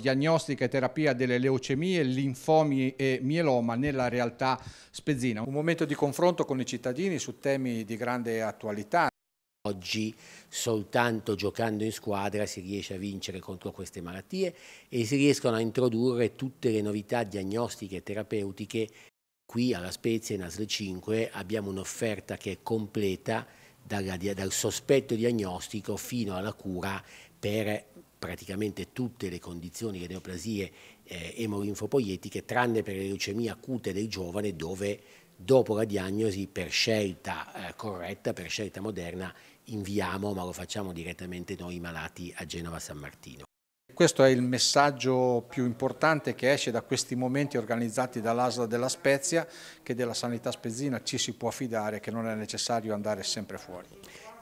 diagnostica e terapia delle leucemie, linfomi e mieloma nella realtà spezzina. Un momento di confronto con i cittadini su temi di grande attualità. Oggi soltanto giocando in squadra si riesce a vincere contro queste malattie e si riescono a introdurre tutte le novità diagnostiche e terapeutiche. Qui alla Spezia in ASL 5 abbiamo un'offerta che è completa dal sospetto diagnostico fino alla cura per praticamente tutte le condizioni, le neoplasie eh, emorinfopoietiche, tranne per le leucemie acute dei giovani dove dopo la diagnosi per scelta eh, corretta, per scelta moderna, inviamo, ma lo facciamo direttamente noi malati a Genova San Martino. Questo è il messaggio più importante che esce da questi momenti organizzati dall'ASLA della Spezia, che della sanità spezzina ci si può fidare, che non è necessario andare sempre fuori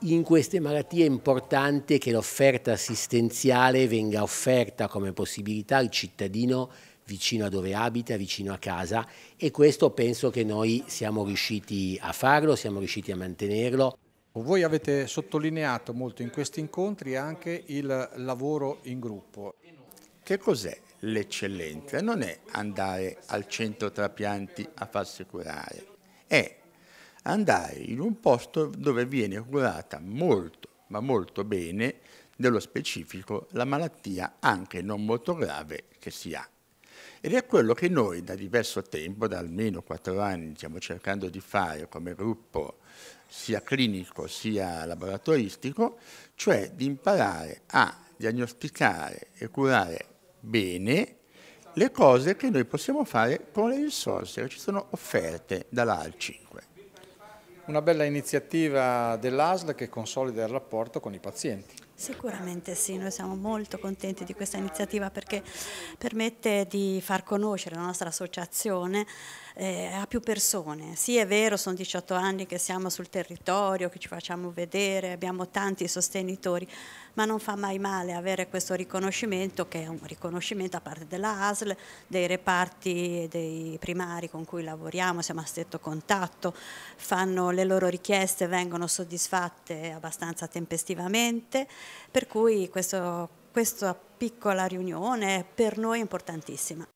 in queste malattie è importante che l'offerta assistenziale venga offerta come possibilità al cittadino vicino a dove abita, vicino a casa e questo penso che noi siamo riusciti a farlo, siamo riusciti a mantenerlo. Voi avete sottolineato molto in questi incontri anche il lavoro in gruppo. Che cos'è l'eccellenza? Non è andare al centro trapianti a farsi curare, è andai in un posto dove viene curata molto, ma molto bene, nello specifico, la malattia anche non molto grave che si ha. Ed è quello che noi da diverso tempo, da almeno quattro anni, stiamo cercando di fare come gruppo sia clinico sia laboratoristico, cioè di imparare a diagnosticare e curare bene le cose che noi possiamo fare con le risorse che ci sono offerte dall'AL5. Una bella iniziativa dell'ASL che consolida il rapporto con i pazienti. Sicuramente sì, noi siamo molto contenti di questa iniziativa perché permette di far conoscere la nostra associazione eh, a più persone. Sì, è vero, sono 18 anni che siamo sul territorio, che ci facciamo vedere, abbiamo tanti sostenitori, ma non fa mai male avere questo riconoscimento che è un riconoscimento a parte della ASL, dei reparti dei primari con cui lavoriamo, siamo a stretto contatto, fanno le loro richieste, vengono soddisfatte abbastanza tempestivamente per cui questo, questa piccola riunione per noi è importantissima.